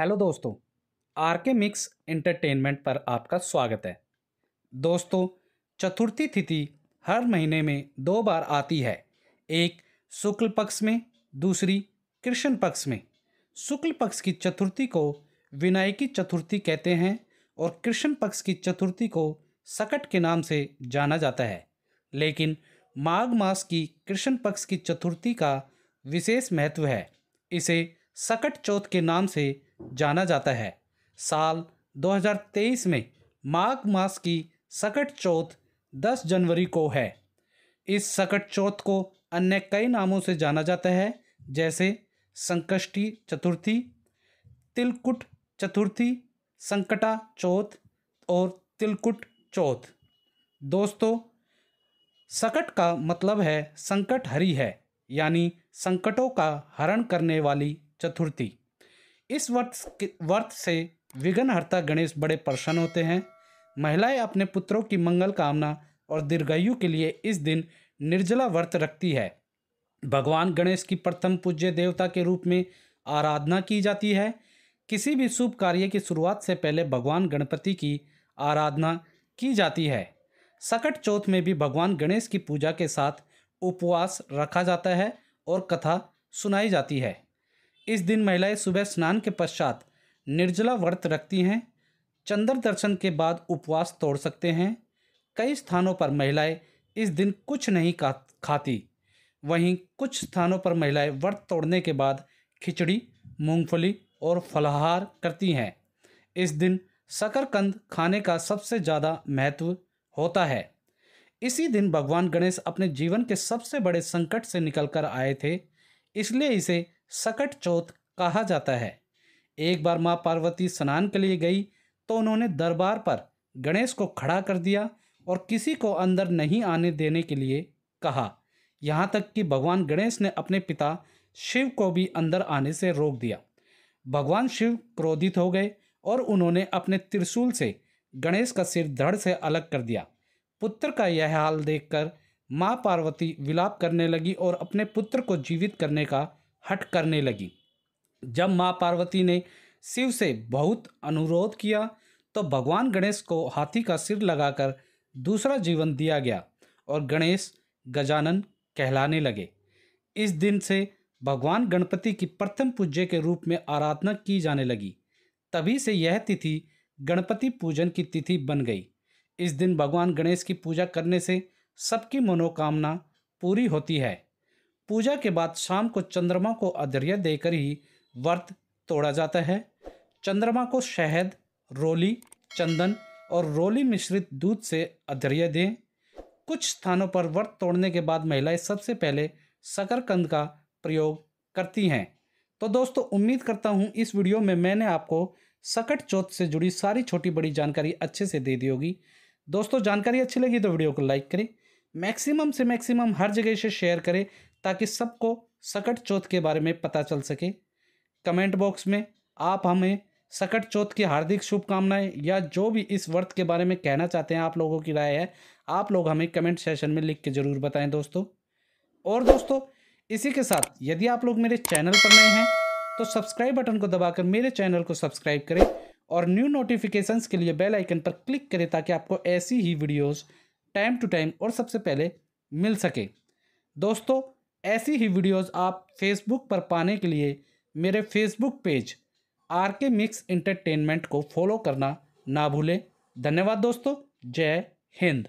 hello दोस्तों are K mix entertainment पर आपका स्वागत है दोस्तों चतुर्थी तिथि हर महीने में दो बार आती है एक शुक्ल पक्ष में दूसरी कृष्ण पक्ष में शुक्ल पक्ष की चतुर्थी को विनायकी चतुर्थी कहते हैं और कृष्ण पक्ष की चतुर्थी को सकट के नाम से जाना जाता है लेकिन माघ मास की कृष्ण पक्ष की चतुर्थी का विशेष महत्व है इसे सकट चौथ के नाम से जाना जाता है साल 2023 में माघ मास की सकट चौथ 10 जनवरी को है इस सकट चौथ को अन्य कई नामों से जाना जाता है जैसे संकष्टी चतुर्थी तिलकुट चतुर्थी संकटा चौथ और तिलकुट चौथ दोस्तों सकट का मतलब है संकट हरी है यानी संकटों का हरण करने वाली चतुर्थी इस वर्त वर्त से विघ्नहर्ता गणेश बड़े प्रसन्न होते हैं महिलाएं अपने पुत्रों की मंगल कामना और दीर्घायु के लिए इस दिन निर्जला व्रत रखती है भगवान गणेश की प्रथम पूज्य देवता के रूप में आराधना की जाती है किसी भी शुभ कार्य की शुरुआत से पहले भगवान गणपति की आराधना की जाती है सकट चौथ में भी भगवान गणेश की पूजा के साथ उपवास रखा जाता है और कथा सुनाई जाती है इस दिन महिलाएं सुबह स्नान के पश्चात निर्जला व्रत रखती हैं चंद्र दर्शन के बाद उपवास तोड़ सकते हैं कई स्थानों पर महिलाएं इस दिन कुछ नहीं खाती वहीं कुछ स्थानों पर महिलाएं व्रत तोड़ने के बाद खिचड़ी मूंगफली और फलाहार करती हैं इस दिन शकरकंद खाने का सबसे ज़्यादा महत्व होता है इसी दिन भगवान गणेश अपने जीवन के सबसे बड़े संकट से निकलकर आए थे इसलिए इसे सकट चौथ कहा जाता है एक बार माँ पार्वती स्नान के लिए गई तो उन्होंने दरबार पर गणेश को खड़ा कर दिया और किसी को अंदर नहीं आने देने के लिए कहा यहाँ तक कि भगवान गणेश ने अपने पिता शिव को भी अंदर आने से रोक दिया भगवान शिव क्रोधित हो गए और उन्होंने अपने त्रिशूल से गणेश का सिर धड़ से अलग कर दिया पुत्र का यह हाल देखकर माँ पार्वती विलाप करने लगी और अपने पुत्र को जीवित करने का हट करने लगी जब माँ पार्वती ने शिव से बहुत अनुरोध किया तो भगवान गणेश को हाथी का सिर लगाकर दूसरा जीवन दिया गया और गणेश गजानन कहलाने लगे इस दिन से भगवान गणपति की प्रथम पूज्य के रूप में आराधना की जाने लगी तभी से यह तिथि गणपति पूजन की तिथि बन गई इस दिन भगवान गणेश की पूजा करने से सबकी मनोकामना पूरी होती है पूजा के बाद शाम को चंद्रमा को अधर्य देकर ही व्रत तोड़ा जाता है चंद्रमा को शहद रोली चंदन और रोली मिश्रित दूध से अर्घ्य दें कुछ स्थानों पर व्रत तोड़ने के बाद महिलाएं सबसे पहले शकरकंद का प्रयोग करती हैं तो दोस्तों उम्मीद करता हूँ इस वीडियो में मैंने आपको सकट चौथ से जुड़ी सारी छोटी बड़ी जानकारी अच्छे से दे दी होगी दोस्तों जानकारी अच्छी लगी तो वीडियो को लाइक करें मैक्सिमम से मैक्सिमम हर जगह से शेयर करें ताकि सबको सकट चौथ के बारे में पता चल सके कमेंट बॉक्स में आप हमें सकट चौथ की हार्दिक शुभकामनाएं या जो भी इस व्रत के बारे में कहना चाहते हैं आप लोगों की राय है आप लोग हमें कमेंट सेशन में लिख के ज़रूर बताएं दोस्तों और दोस्तों इसी के साथ यदि आप लोग मेरे चैनल पर नए हैं तो सब्सक्राइब बटन को दबाकर मेरे चैनल को सब्सक्राइब करें और न्यू नोटिफिकेशंस के लिए बेल आइकन पर क्लिक करें ताकि आपको ऐसी ही वीडियोस टाइम टू टाइम और सबसे पहले मिल सके दोस्तों ऐसी ही वीडियोस आप फेसबुक पर पाने के लिए मेरे Facebook page R K mix entertainment को फॉलो करना ना भूलें धन्यवाद दोस्तों जय हिंद